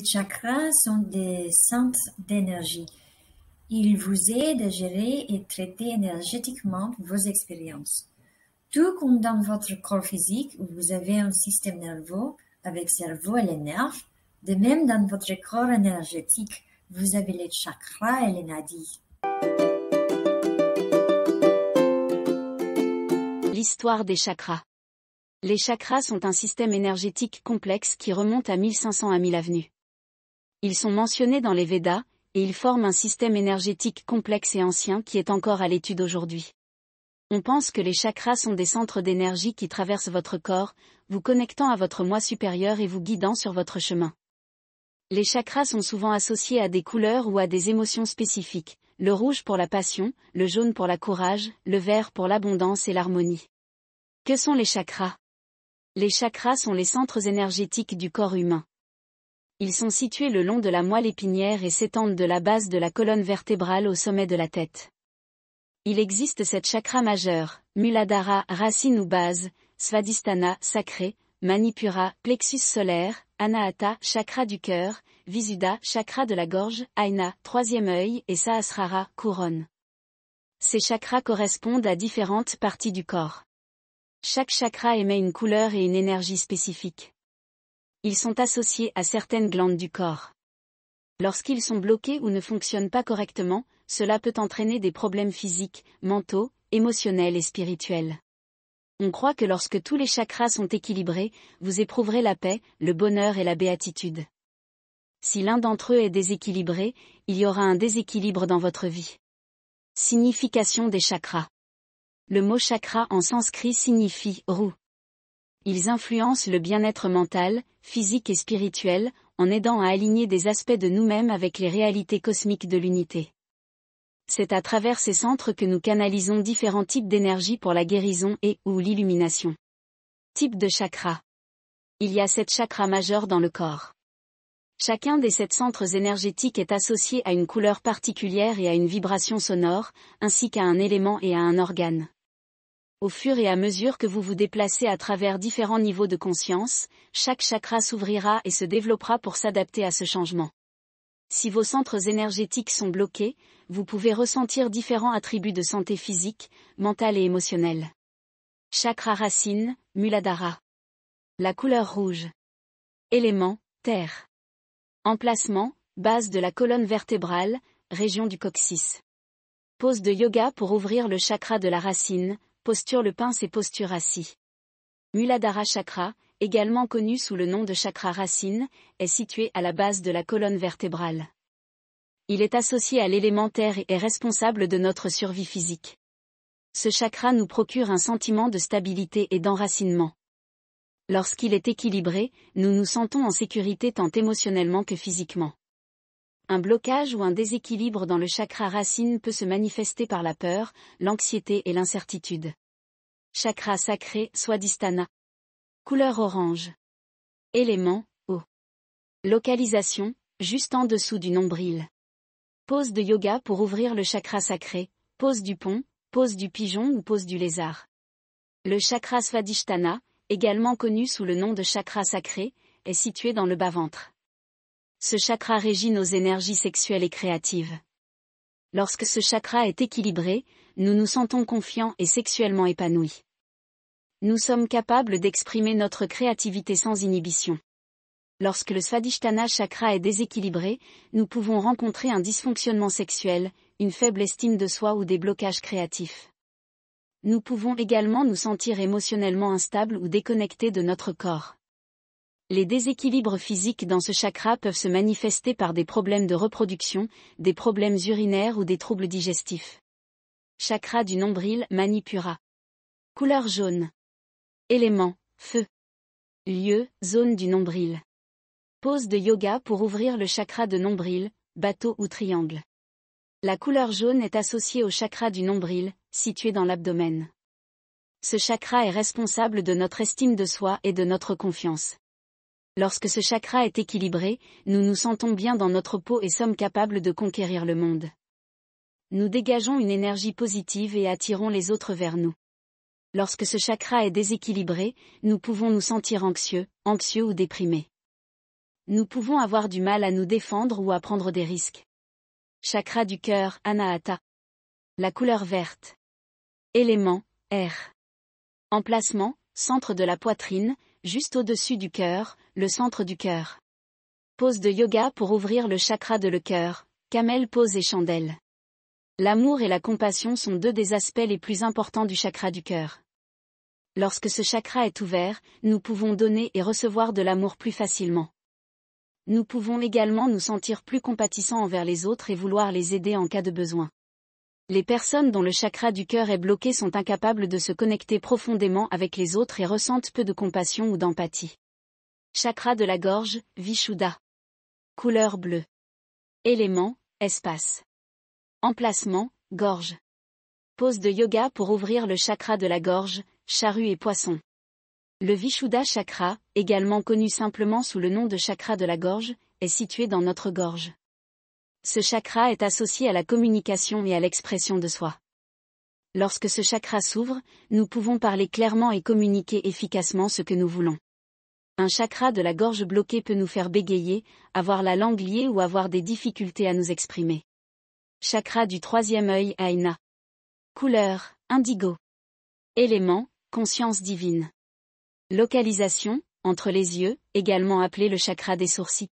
les chakras sont des centres d'énergie. Ils vous aident à gérer et traiter énergétiquement vos expériences. Tout comme dans votre corps physique, vous avez un système nerveux avec cerveau et les nerfs. De même, dans votre corps énergétique, vous avez les chakras et les nadis. L'histoire des chakras. Les chakras sont un système énergétique complexe qui remonte à 1500 à 1000 avenues. Ils sont mentionnés dans les Védas, et ils forment un système énergétique complexe et ancien qui est encore à l'étude aujourd'hui. On pense que les chakras sont des centres d'énergie qui traversent votre corps, vous connectant à votre moi supérieur et vous guidant sur votre chemin. Les chakras sont souvent associés à des couleurs ou à des émotions spécifiques, le rouge pour la passion, le jaune pour la courage, le vert pour l'abondance et l'harmonie. Que sont les chakras Les chakras sont les centres énergétiques du corps humain ils sont situés le long de la moelle épinière et s'étendent de la base de la colonne vertébrale au sommet de la tête. Il existe sept chakras majeurs, Muladhara, racine ou base, Svadhisthana, sacré, Manipura, plexus solaire, Anahata, chakra du cœur, Visuddha, chakra de la gorge, Aina, troisième œil et Sahasrara, couronne. Ces chakras correspondent à différentes parties du corps. Chaque chakra émet une couleur et une énergie spécifiques. Ils sont associés à certaines glandes du corps. Lorsqu'ils sont bloqués ou ne fonctionnent pas correctement, cela peut entraîner des problèmes physiques, mentaux, émotionnels et spirituels. On croit que lorsque tous les chakras sont équilibrés, vous éprouverez la paix, le bonheur et la béatitude. Si l'un d'entre eux est déséquilibré, il y aura un déséquilibre dans votre vie. Signification des chakras. Le mot chakra en sanskrit signifie roue. Ils influencent le bien-être mental, physique et spirituel, en aidant à aligner des aspects de nous-mêmes avec les réalités cosmiques de l'unité. C'est à travers ces centres que nous canalisons différents types d'énergie pour la guérison et ou l'illumination. Type de chakra. Il y a sept chakras majeurs dans le corps. Chacun des sept centres énergétiques est associé à une couleur particulière et à une vibration sonore, ainsi qu'à un élément et à un organe. Au fur et à mesure que vous vous déplacez à travers différents niveaux de conscience, chaque chakra s'ouvrira et se développera pour s'adapter à ce changement. Si vos centres énergétiques sont bloqués, vous pouvez ressentir différents attributs de santé physique, mentale et émotionnelle. Chakra racine, Muladhara. La couleur rouge. Élément, terre. Emplacement, base de la colonne vertébrale, région du coccyx. Pose de yoga pour ouvrir le chakra de la racine, posture le pince et posture assis. Muladhara Chakra, également connu sous le nom de chakra racine, est situé à la base de la colonne vertébrale. Il est associé à l'élémentaire et est responsable de notre survie physique. Ce chakra nous procure un sentiment de stabilité et d'enracinement. Lorsqu'il est équilibré, nous nous sentons en sécurité tant émotionnellement que physiquement. Un blocage ou un déséquilibre dans le chakra racine peut se manifester par la peur, l'anxiété et l'incertitude. Chakra sacré, Swadhisthana. Couleur orange. Élément, eau. Localisation, juste en dessous du nombril. Pose de yoga pour ouvrir le chakra sacré, pose du pont, pose du pigeon ou pose du lézard. Le chakra Swadhisthana, également connu sous le nom de chakra sacré, est situé dans le bas-ventre ce chakra régit nos énergies sexuelles et créatives. Lorsque ce chakra est équilibré, nous nous sentons confiants et sexuellement épanouis. Nous sommes capables d'exprimer notre créativité sans inhibition. Lorsque le Svadhisthana chakra est déséquilibré, nous pouvons rencontrer un dysfonctionnement sexuel, une faible estime de soi ou des blocages créatifs. Nous pouvons également nous sentir émotionnellement instables ou déconnectés de notre corps. Les déséquilibres physiques dans ce chakra peuvent se manifester par des problèmes de reproduction, des problèmes urinaires ou des troubles digestifs. Chakra du nombril Manipura. Couleur jaune. Élément, feu. Lieu, zone du nombril. Pose de yoga pour ouvrir le chakra de nombril, bateau ou triangle. La couleur jaune est associée au chakra du nombril, situé dans l'abdomen. Ce chakra est responsable de notre estime de soi et de notre confiance. Lorsque ce chakra est équilibré, nous nous sentons bien dans notre peau et sommes capables de conquérir le monde. Nous dégageons une énergie positive et attirons les autres vers nous. Lorsque ce chakra est déséquilibré, nous pouvons nous sentir anxieux, anxieux ou déprimés. Nous pouvons avoir du mal à nous défendre ou à prendre des risques. Chakra du cœur, Anahata. La couleur verte. Élément, air. Emplacement, centre de la poitrine, juste au-dessus du cœur, le centre du cœur. Pose de yoga pour ouvrir le chakra de le cœur, camel pose et chandelle. L'amour et la compassion sont deux des aspects les plus importants du chakra du cœur. Lorsque ce chakra est ouvert, nous pouvons donner et recevoir de l'amour plus facilement. Nous pouvons également nous sentir plus compatissants envers les autres et vouloir les aider en cas de besoin les personnes dont le chakra du cœur est bloqué sont incapables de se connecter profondément avec les autres et ressentent peu de compassion ou d'empathie. Chakra de la gorge, Vishuddha. Couleur bleue. Élément, espace. Emplacement, gorge. Pose de yoga pour ouvrir le chakra de la gorge, charrue et poisson. Le Vishuddha chakra, également connu simplement sous le nom de chakra de la gorge, est situé dans notre gorge. Ce chakra est associé à la communication et à l'expression de soi. Lorsque ce chakra s'ouvre, nous pouvons parler clairement et communiquer efficacement ce que nous voulons. Un chakra de la gorge bloquée peut nous faire bégayer, avoir la langue liée ou avoir des difficultés à nous exprimer. Chakra du troisième œil Aina. Couleur, indigo. Élément, conscience divine. Localisation, entre les yeux, également appelé le chakra des sourcils.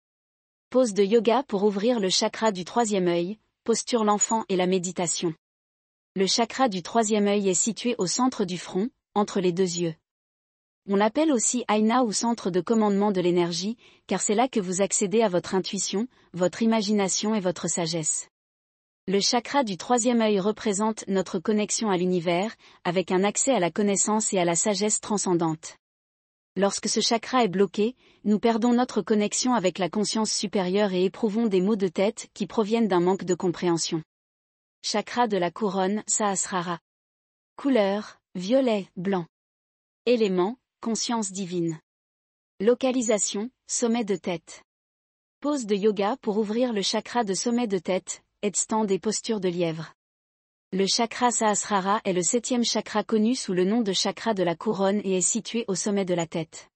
Pose de yoga pour ouvrir le chakra du troisième œil, posture l'enfant et la méditation. Le chakra du troisième œil est situé au centre du front, entre les deux yeux. On l'appelle aussi Aina ou centre de commandement de l'énergie, car c'est là que vous accédez à votre intuition, votre imagination et votre sagesse. Le chakra du troisième œil représente notre connexion à l'univers, avec un accès à la connaissance et à la sagesse transcendante. Lorsque ce chakra est bloqué, nous perdons notre connexion avec la conscience supérieure et éprouvons des maux de tête qui proviennent d'un manque de compréhension. Chakra de la couronne, Sahasrara. Couleur, violet, blanc. Élément, conscience divine. Localisation, sommet de tête. Pose de yoga pour ouvrir le chakra de sommet de tête, headstand et posture de lièvre. Le chakra Sahasrara est le septième chakra connu sous le nom de chakra de la couronne et est situé au sommet de la tête.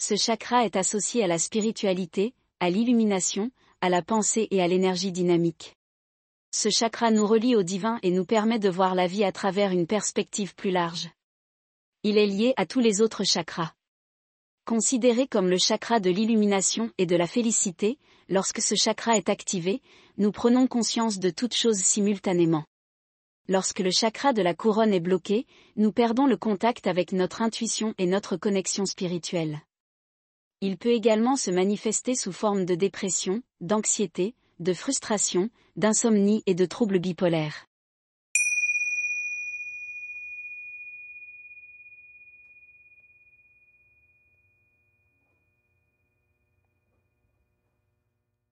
Ce chakra est associé à la spiritualité, à l'illumination, à la pensée et à l'énergie dynamique. Ce chakra nous relie au divin et nous permet de voir la vie à travers une perspective plus large. Il est lié à tous les autres chakras. Considéré comme le chakra de l'illumination et de la félicité, lorsque ce chakra est activé, nous prenons conscience de toutes choses simultanément. Lorsque le chakra de la couronne est bloqué, nous perdons le contact avec notre intuition et notre connexion spirituelle. Il peut également se manifester sous forme de dépression, d'anxiété, de frustration, d'insomnie et de troubles bipolaires.